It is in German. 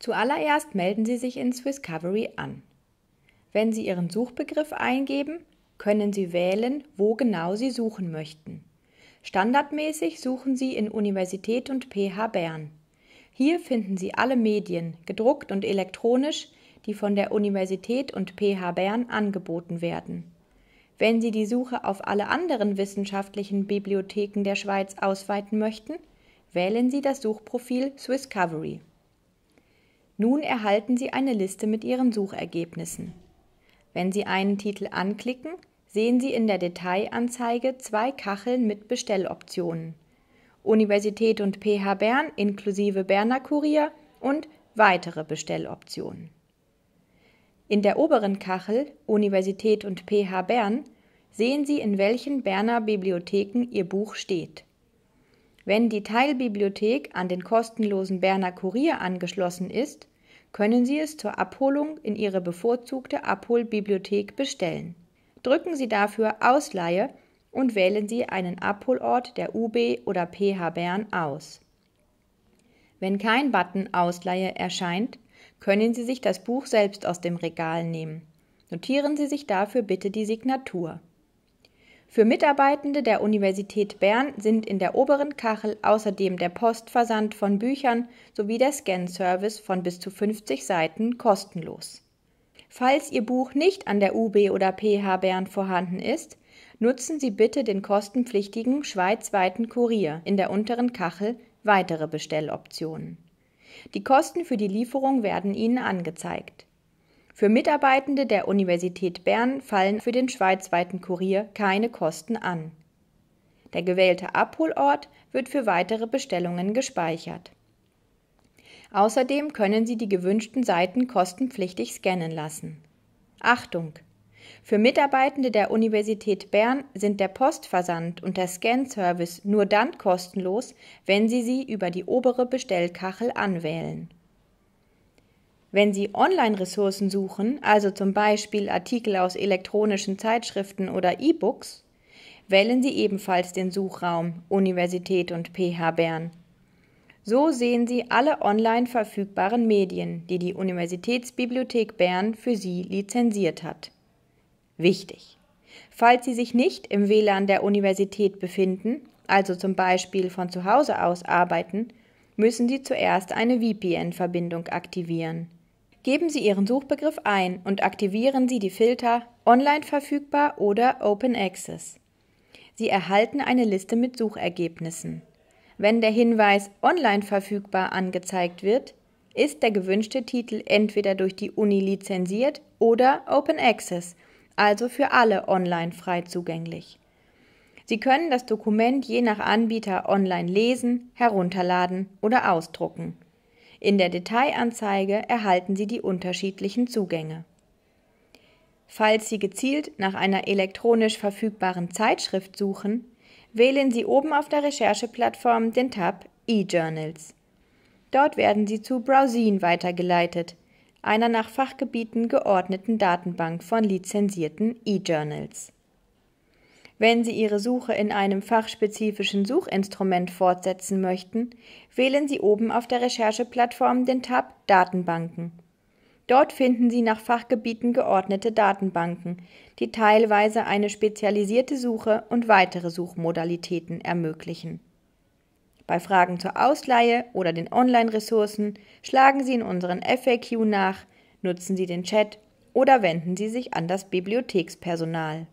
Zuallererst melden Sie sich in Swisscovery an. Wenn Sie Ihren Suchbegriff eingeben, können Sie wählen, wo genau Sie suchen möchten. Standardmäßig suchen Sie in Universität und PH Bern. Hier finden Sie alle Medien, gedruckt und elektronisch, die von der Universität und PH Bern angeboten werden. Wenn Sie die Suche auf alle anderen wissenschaftlichen Bibliotheken der Schweiz ausweiten möchten, wählen Sie das Suchprofil Swisscovery. Nun erhalten Sie eine Liste mit Ihren Suchergebnissen. Wenn Sie einen Titel anklicken, sehen Sie in der Detailanzeige zwei Kacheln mit Bestelloptionen. Universität und PH Bern inklusive Berner Kurier und weitere Bestelloptionen. In der oberen Kachel Universität und PH Bern sehen Sie, in welchen Berner Bibliotheken Ihr Buch steht. Wenn die Teilbibliothek an den kostenlosen Berner Kurier angeschlossen ist, können Sie es zur Abholung in Ihre bevorzugte Abholbibliothek bestellen. Drücken Sie dafür Ausleihe und wählen Sie einen Abholort der UB oder PH Bern aus. Wenn kein Button Ausleihe erscheint, können Sie sich das Buch selbst aus dem Regal nehmen. Notieren Sie sich dafür bitte die Signatur. Für Mitarbeitende der Universität Bern sind in der oberen Kachel außerdem der Postversand von Büchern sowie der Scanservice von bis zu 50 Seiten kostenlos. Falls Ihr Buch nicht an der UB oder PH Bern vorhanden ist, nutzen Sie bitte den kostenpflichtigen schweizweiten Kurier in der unteren Kachel weitere Bestelloptionen. Die Kosten für die Lieferung werden Ihnen angezeigt. Für Mitarbeitende der Universität Bern fallen für den schweizweiten Kurier keine Kosten an. Der gewählte Abholort wird für weitere Bestellungen gespeichert. Außerdem können Sie die gewünschten Seiten kostenpflichtig scannen lassen. Achtung! Für Mitarbeitende der Universität Bern sind der Postversand und der Scanservice nur dann kostenlos, wenn Sie sie über die obere Bestellkachel anwählen. Wenn Sie Online-Ressourcen suchen, also zum Beispiel Artikel aus elektronischen Zeitschriften oder E-Books, wählen Sie ebenfalls den Suchraum Universität und PH Bern. So sehen Sie alle online verfügbaren Medien, die die Universitätsbibliothek Bern für Sie lizenziert hat. Wichtig! Falls Sie sich nicht im WLAN der Universität befinden, also zum Beispiel von zu Hause aus arbeiten, müssen Sie zuerst eine VPN-Verbindung aktivieren. Geben Sie Ihren Suchbegriff ein und aktivieren Sie die Filter Online verfügbar oder Open Access. Sie erhalten eine Liste mit Suchergebnissen. Wenn der Hinweis Online verfügbar angezeigt wird, ist der gewünschte Titel entweder durch die Uni lizenziert oder Open Access, also für alle online frei zugänglich. Sie können das Dokument je nach Anbieter online lesen, herunterladen oder ausdrucken. In der Detailanzeige erhalten Sie die unterschiedlichen Zugänge. Falls Sie gezielt nach einer elektronisch verfügbaren Zeitschrift suchen, wählen Sie oben auf der Rechercheplattform den Tab E-Journals. Dort werden Sie zu Browsine weitergeleitet, einer nach Fachgebieten geordneten Datenbank von lizenzierten E-Journals. Wenn Sie Ihre Suche in einem fachspezifischen Suchinstrument fortsetzen möchten, wählen Sie oben auf der Rechercheplattform den Tab Datenbanken. Dort finden Sie nach Fachgebieten geordnete Datenbanken, die teilweise eine spezialisierte Suche und weitere Suchmodalitäten ermöglichen. Bei Fragen zur Ausleihe oder den Online-Ressourcen schlagen Sie in unseren FAQ nach, nutzen Sie den Chat oder wenden Sie sich an das Bibliothekspersonal.